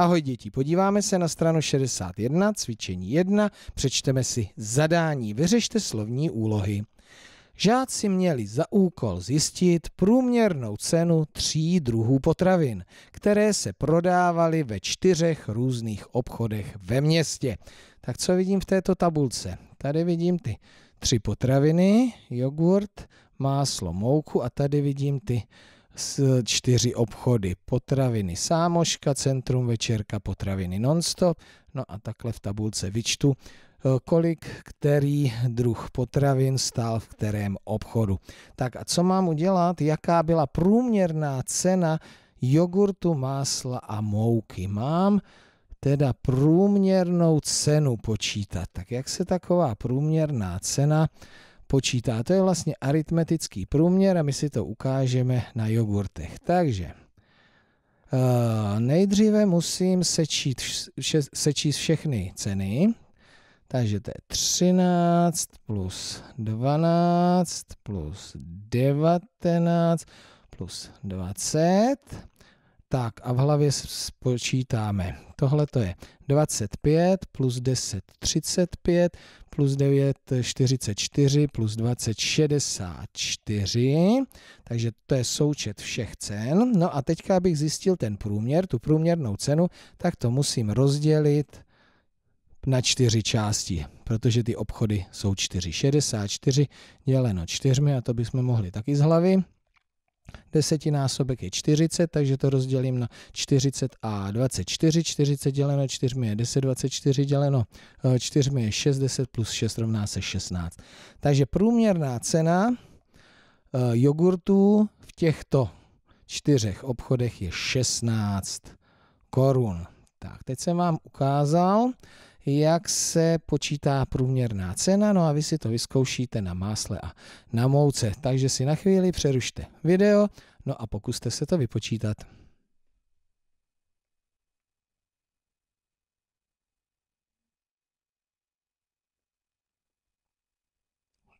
Ahoj děti, podíváme se na stranu 61, cvičení 1, přečteme si zadání, vyřešte slovní úlohy. Žáci měli za úkol zjistit průměrnou cenu tří druhů potravin, které se prodávaly ve čtyřech různých obchodech ve městě. Tak co vidím v této tabulce? Tady vidím ty tři potraviny, jogurt, máslo, mouku a tady vidím ty s čtyři obchody. Potraviny Sámoška, Centrum Večerka, Potraviny Nonstop. No a takhle v tabulce vyčtu, eh, kolik který druh potravin stál v kterém obchodu. Tak a co mám udělat? Jaká byla průměrná cena jogurtu, másla a mouky? Mám teda průměrnou cenu počítat. Tak jak se taková průměrná cena počítá. To je vlastně aritmetický průměr a my si to ukážeme na jogurtech. Takže eh, nejdříve musím sečít, sečíst všechny ceny. Takže to je 13 plus 12 plus 19 plus 20 tak a v hlavě spočítáme. Tohle to je 25 plus 10 35 plus 9 44 plus 20 64. Takže to je součet všech cen. No a teďka, abych zjistil ten průměr, tu průměrnou cenu, tak to musím rozdělit na čtyři části, protože ty obchody jsou 464 děleno čtyřmi a to bychom mohli taky z hlavy desetinásobek je 40, takže to rozdělím na 40 a 24. 40 děleno 4 je 10, 24 děleno 4 eh, je 6, 10 plus 6 rovná se 16. Takže průměrná cena eh, jogurtů v těchto čtyřech obchodech je 16 korun. Tak, teď jsem vám ukázal, jak se počítá průměrná cena, no a vy si to vyzkoušíte na másle a na mouce. Takže si na chvíli přerušte video, no a pokuste se to vypočítat.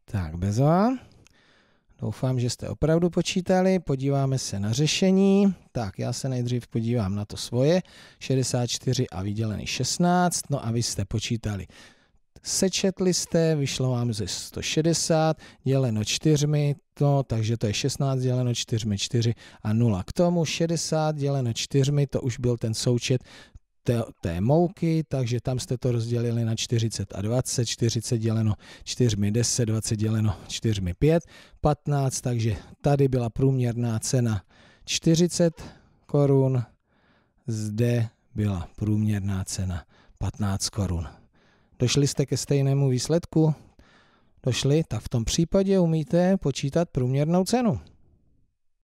Tak, bez vám. Doufám, že jste opravdu počítali. Podíváme se na řešení. Tak, já se nejdřív podívám na to svoje. 64 a vydělený 16. No a vy jste počítali. Sečetli jste, vyšlo vám ze 160, děleno 4, no, takže to je 16 děleno 4, 4 a 0. K tomu 60 děleno 4, to už byl ten součet té, té mouky, takže tam jste to rozdělili na 40 a 20, 40 děleno 4, 10, 20 děleno 4, 5, 15, takže tady byla průměrná cena 40 korun, zde byla průměrná cena 15 korun. Došli jste ke stejnému výsledku? Došli? Tak v tom případě umíte počítat průměrnou cenu.